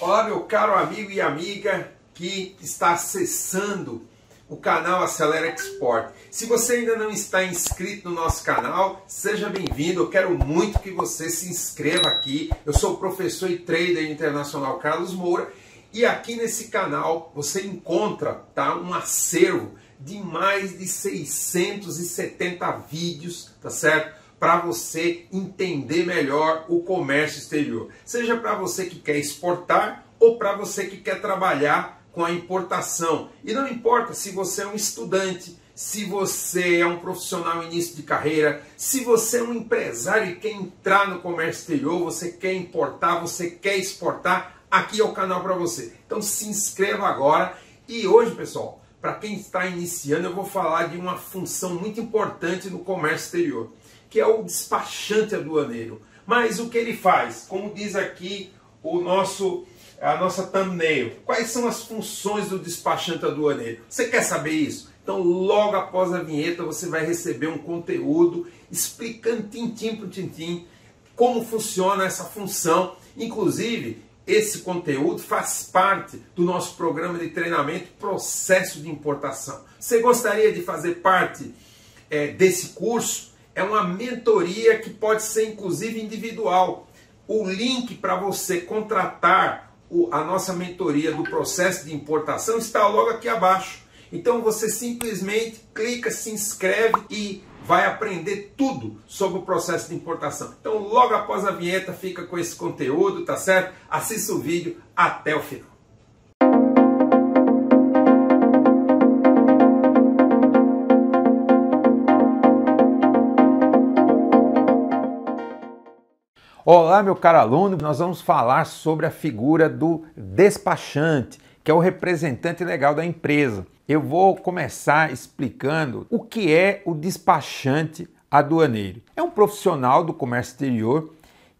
Olá, meu caro amigo e amiga que está acessando o canal Acelera Export. Se você ainda não está inscrito no nosso canal, seja bem-vindo. Eu quero muito que você se inscreva aqui. Eu sou o professor e trader internacional Carlos Moura e aqui nesse canal você encontra tá, um acervo de mais de 670 vídeos, tá certo? para você entender melhor o comércio exterior. Seja para você que quer exportar ou para você que quer trabalhar com a importação. E não importa se você é um estudante, se você é um profissional início de carreira, se você é um empresário e quer entrar no comércio exterior, você quer importar, você quer exportar, aqui é o canal para você. Então se inscreva agora e hoje, pessoal, para quem está iniciando, eu vou falar de uma função muito importante no comércio exterior que é o despachante aduaneiro. Mas o que ele faz? Como diz aqui o nosso a nossa thumbnail. Quais são as funções do despachante aduaneiro? Você quer saber isso? Então, logo após a vinheta, você vai receber um conteúdo explicando tintim por tintim como funciona essa função. Inclusive, esse conteúdo faz parte do nosso programa de treinamento Processo de Importação. Você gostaria de fazer parte é, desse curso? É uma mentoria que pode ser inclusive individual. O link para você contratar a nossa mentoria do processo de importação está logo aqui abaixo. Então você simplesmente clica, se inscreve e vai aprender tudo sobre o processo de importação. Então logo após a vinheta fica com esse conteúdo, tá certo? Assista o vídeo até o final. Olá, meu caro aluno, nós vamos falar sobre a figura do despachante, que é o representante legal da empresa. Eu vou começar explicando o que é o despachante aduaneiro. É um profissional do comércio exterior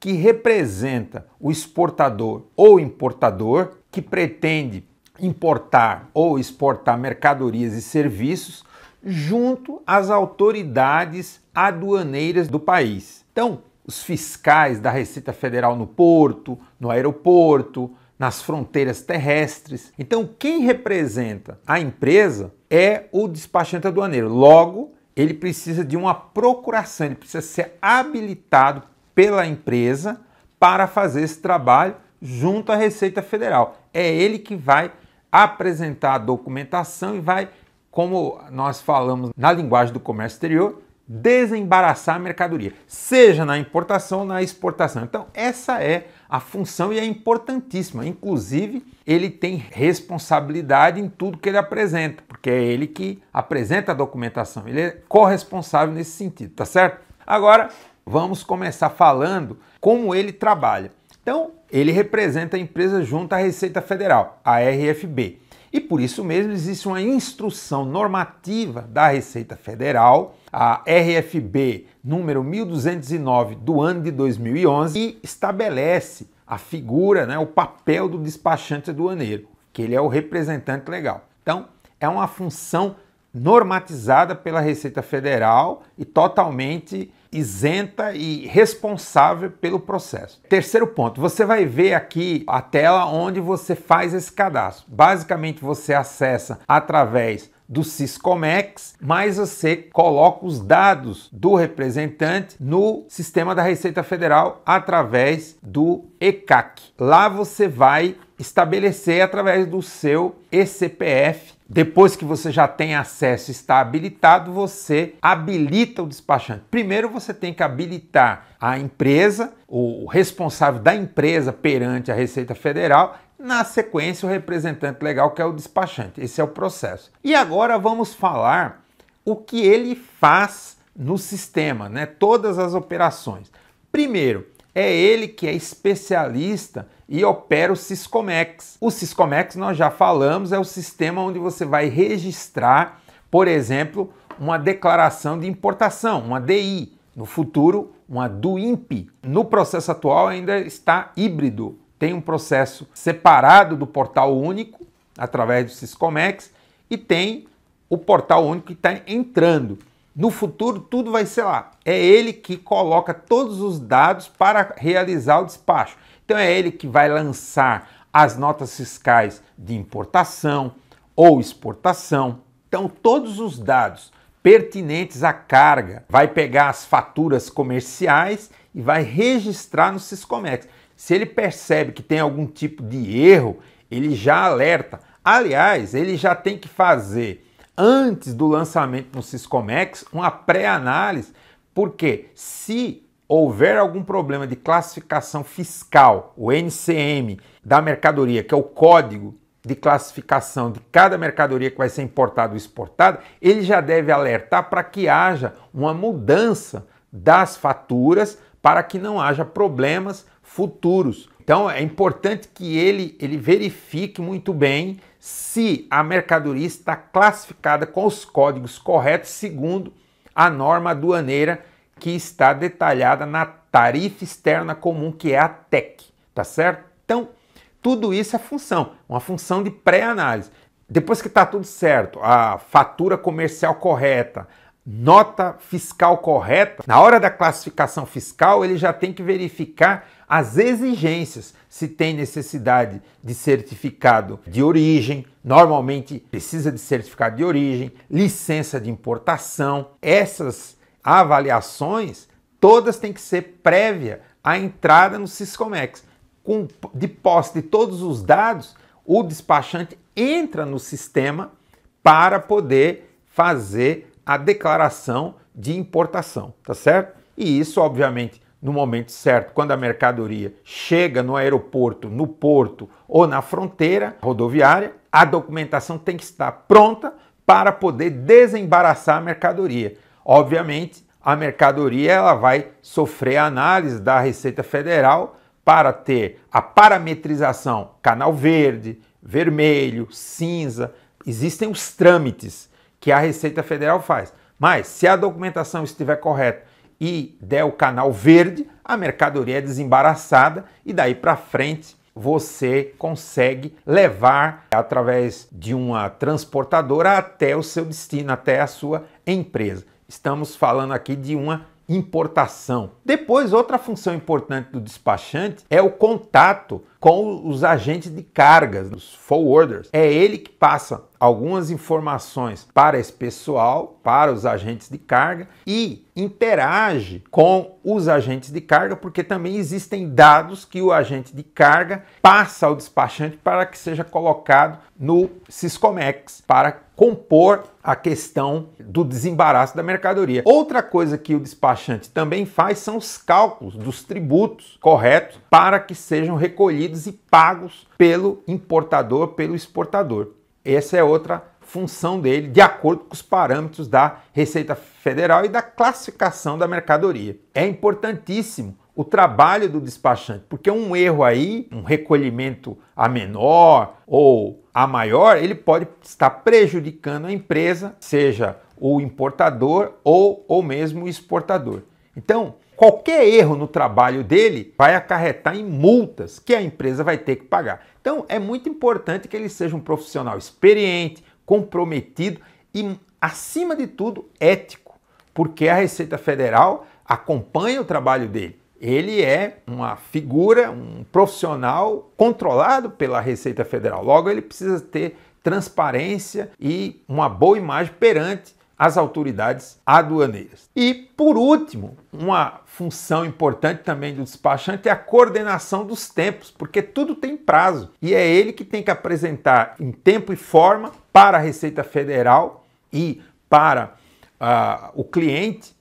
que representa o exportador ou importador que pretende importar ou exportar mercadorias e serviços junto às autoridades aduaneiras do país. Então, os fiscais da Receita Federal no porto, no aeroporto, nas fronteiras terrestres. Então, quem representa a empresa é o despachante aduaneiro. Logo, ele precisa de uma procuração, ele precisa ser habilitado pela empresa para fazer esse trabalho junto à Receita Federal. É ele que vai apresentar a documentação e vai, como nós falamos na linguagem do comércio exterior, desembaraçar a mercadoria, seja na importação ou na exportação. Então, essa é a função e é importantíssima. Inclusive, ele tem responsabilidade em tudo que ele apresenta, porque é ele que apresenta a documentação. Ele é corresponsável nesse sentido, tá certo? Agora, vamos começar falando como ele trabalha. Então, ele representa a empresa junto à Receita Federal, a RFB. E por isso mesmo existe uma instrução normativa da Receita Federal, a RFB número 1209 do ano de 2011, que estabelece a figura, né, o papel do despachante aduaneiro, que ele é o representante legal. Então, é uma função normatizada pela Receita Federal e totalmente isenta e responsável pelo processo. Terceiro ponto, você vai ver aqui a tela onde você faz esse cadastro. Basicamente, você acessa através do Siscomex, mas você coloca os dados do representante no sistema da Receita Federal através do ECAC. Lá você vai estabelecer através do seu ECPF. Depois que você já tem acesso e está habilitado, você habilita o despachante. Primeiro você tem que habilitar a empresa, o responsável da empresa perante a Receita Federal, na sequência, o representante legal, que é o despachante. Esse é o processo. E agora vamos falar o que ele faz no sistema, né? todas as operações. Primeiro, é ele que é especialista e opera o Siscomex. O Siscomex, nós já falamos, é o sistema onde você vai registrar, por exemplo, uma declaração de importação, uma DI. No futuro, uma do No processo atual ainda está híbrido, tem um processo separado do portal único, através do Siscomex, e tem o portal único que está entrando. No futuro, tudo vai ser lá. É ele que coloca todos os dados para realizar o despacho. Então, é ele que vai lançar as notas fiscais de importação ou exportação. Então, todos os dados pertinentes à carga vai pegar as faturas comerciais e vai registrar no Siscomex. Se ele percebe que tem algum tipo de erro, ele já alerta. Aliás, ele já tem que fazer, antes do lançamento no Ciscomex, uma pré-análise, porque se houver algum problema de classificação fiscal, o NCM da mercadoria, que é o código de classificação de cada mercadoria que vai ser importada ou exportada, ele já deve alertar para que haja uma mudança das faturas para que não haja problemas futuros. Então é importante que ele, ele verifique muito bem se a mercadoria está classificada com os códigos corretos segundo a norma aduaneira que está detalhada na tarifa externa comum, que é a TEC, tá certo? Então, tudo isso é função, uma função de pré-análise. Depois que está tudo certo, a fatura comercial correta, nota fiscal correta, na hora da classificação fiscal, ele já tem que verificar as exigências, se tem necessidade de certificado de origem, normalmente precisa de certificado de origem, licença de importação. Essas avaliações todas têm que ser prévia à entrada no Siscomex. Com, de posse de todos os dados, o despachante entra no sistema para poder fazer a declaração de importação, tá certo? E isso, obviamente, no momento certo, quando a mercadoria chega no aeroporto, no porto ou na fronteira rodoviária, a documentação tem que estar pronta para poder desembaraçar a mercadoria. Obviamente, a mercadoria ela vai sofrer a análise da Receita Federal para ter a parametrização canal verde, vermelho, cinza. Existem os trâmites que a Receita Federal faz. Mas se a documentação estiver correta e der o canal verde, a mercadoria é desembaraçada e daí para frente você consegue levar através de uma transportadora até o seu destino, até a sua empresa. Estamos falando aqui de uma importação. Depois, outra função importante do despachante é o contato com os agentes de cargas, os forwarders. É ele que passa algumas informações para esse pessoal, para os agentes de carga e interage com os agentes de carga, porque também existem dados que o agente de carga passa ao despachante para que seja colocado no Siscomex, para compor a questão do desembaraço da mercadoria. Outra coisa que o despachante também faz são os cálculos dos tributos corretos para que sejam recolhidos e pagos pelo importador, pelo exportador. Essa é outra função dele, de acordo com os parâmetros da Receita Federal e da classificação da mercadoria. É importantíssimo o trabalho do despachante, porque um erro aí, um recolhimento a menor ou a maior, ele pode estar prejudicando a empresa, seja o importador ou, ou mesmo o exportador. Então, qualquer erro no trabalho dele vai acarretar em multas que a empresa vai ter que pagar. Então, é muito importante que ele seja um profissional experiente, comprometido e, acima de tudo, ético, porque a Receita Federal acompanha o trabalho dele ele é uma figura, um profissional controlado pela Receita Federal. Logo, ele precisa ter transparência e uma boa imagem perante as autoridades aduaneiras. E, por último, uma função importante também do despachante é a coordenação dos tempos, porque tudo tem prazo e é ele que tem que apresentar em tempo e forma para a Receita Federal e para uh, o cliente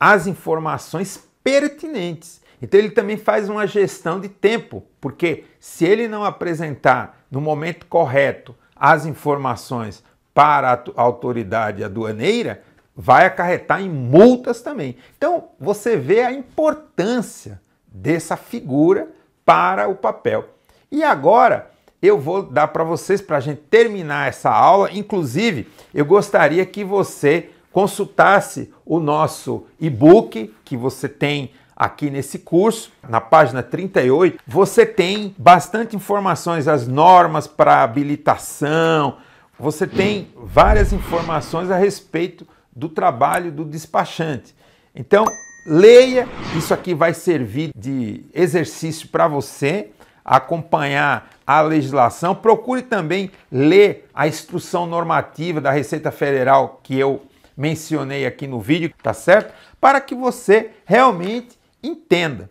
as informações pertinentes. Então ele também faz uma gestão de tempo, porque se ele não apresentar no momento correto as informações para a autoridade aduaneira, vai acarretar em multas também. Então você vê a importância dessa figura para o papel. E agora eu vou dar para vocês, para a gente terminar essa aula, inclusive eu gostaria que você consultasse o nosso e-book que você tem aqui nesse curso, na página 38, você tem bastante informações, as normas para habilitação, você tem várias informações a respeito do trabalho do despachante. Então, leia, isso aqui vai servir de exercício para você acompanhar a legislação. Procure também ler a instrução normativa da Receita Federal que eu mencionei aqui no vídeo, tá certo? Para que você realmente entenda.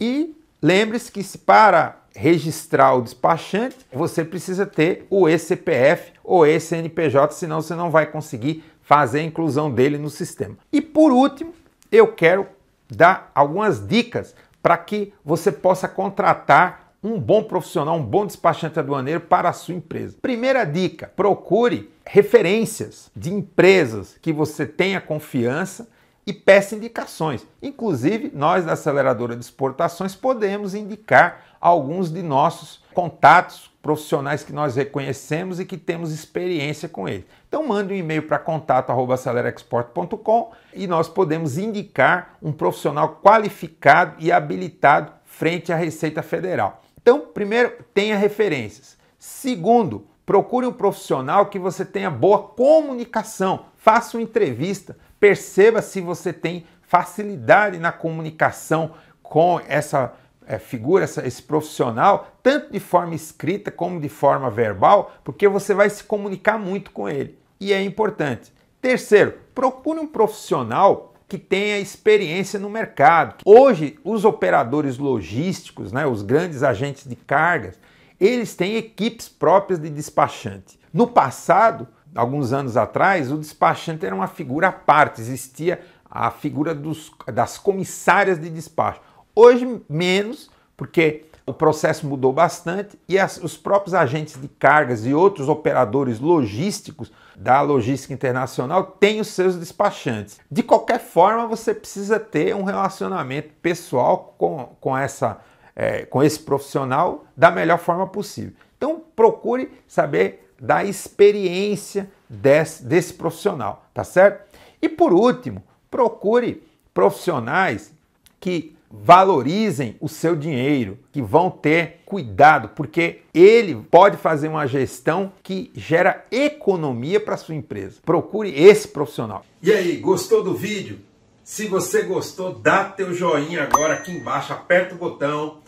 E lembre-se que se para registrar o despachante, você precisa ter o ECPF ou ECNPJ, senão você não vai conseguir fazer a inclusão dele no sistema. E por último, eu quero dar algumas dicas para que você possa contratar um bom profissional, um bom despachante aduaneiro para a sua empresa. Primeira dica: procure referências de empresas que você tenha confiança e peça indicações. Inclusive, nós da aceleradora de exportações podemos indicar alguns de nossos contatos profissionais que nós reconhecemos e que temos experiência com eles. Então mande um e-mail para contato@acelerexport.com e nós podemos indicar um profissional qualificado e habilitado frente à Receita Federal. Então, primeiro, tenha referências. Segundo, procure um profissional que você tenha boa comunicação. Faça uma entrevista, perceba se você tem facilidade na comunicação com essa é, figura, essa, esse profissional, tanto de forma escrita como de forma verbal, porque você vai se comunicar muito com ele. E é importante. Terceiro, procure um profissional que tenha experiência no mercado. Hoje, os operadores logísticos, né, os grandes agentes de cargas, eles têm equipes próprias de despachante. No passado, alguns anos atrás, o despachante era uma figura à parte, existia a figura dos, das comissárias de despacho. Hoje, menos, porque o processo mudou bastante e as, os próprios agentes de cargas e outros operadores logísticos da logística internacional têm os seus despachantes. De qualquer forma, você precisa ter um relacionamento pessoal com, com, essa, é, com esse profissional da melhor forma possível. Então, procure saber da experiência desse, desse profissional, tá certo? E por último, procure profissionais que valorizem o seu dinheiro, que vão ter cuidado, porque ele pode fazer uma gestão que gera economia para sua empresa. Procure esse profissional. E aí, gostou do vídeo? Se você gostou, dá teu joinha agora aqui embaixo, aperta o botão.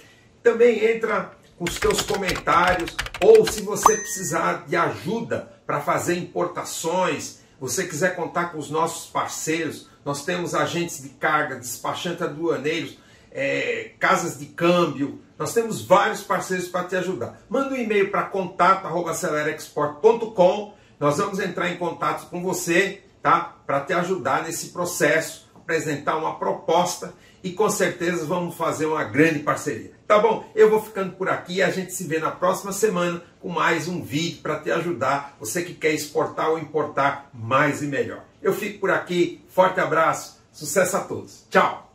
Também entra com os teus comentários ou se você precisar de ajuda para fazer importações, você quiser contar com os nossos parceiros, nós temos agentes de carga, despachantes aduaneiros, é, casas de câmbio, nós temos vários parceiros para te ajudar. Manda um e-mail para contato@celerexport.com. Nós vamos entrar em contato com você, tá? Para te ajudar nesse processo, apresentar uma proposta e com certeza vamos fazer uma grande parceria. Tá bom? Eu vou ficando por aqui e a gente se vê na próxima semana com mais um vídeo para te ajudar, você que quer exportar ou importar mais e melhor. Eu fico por aqui, forte abraço, sucesso a todos. Tchau.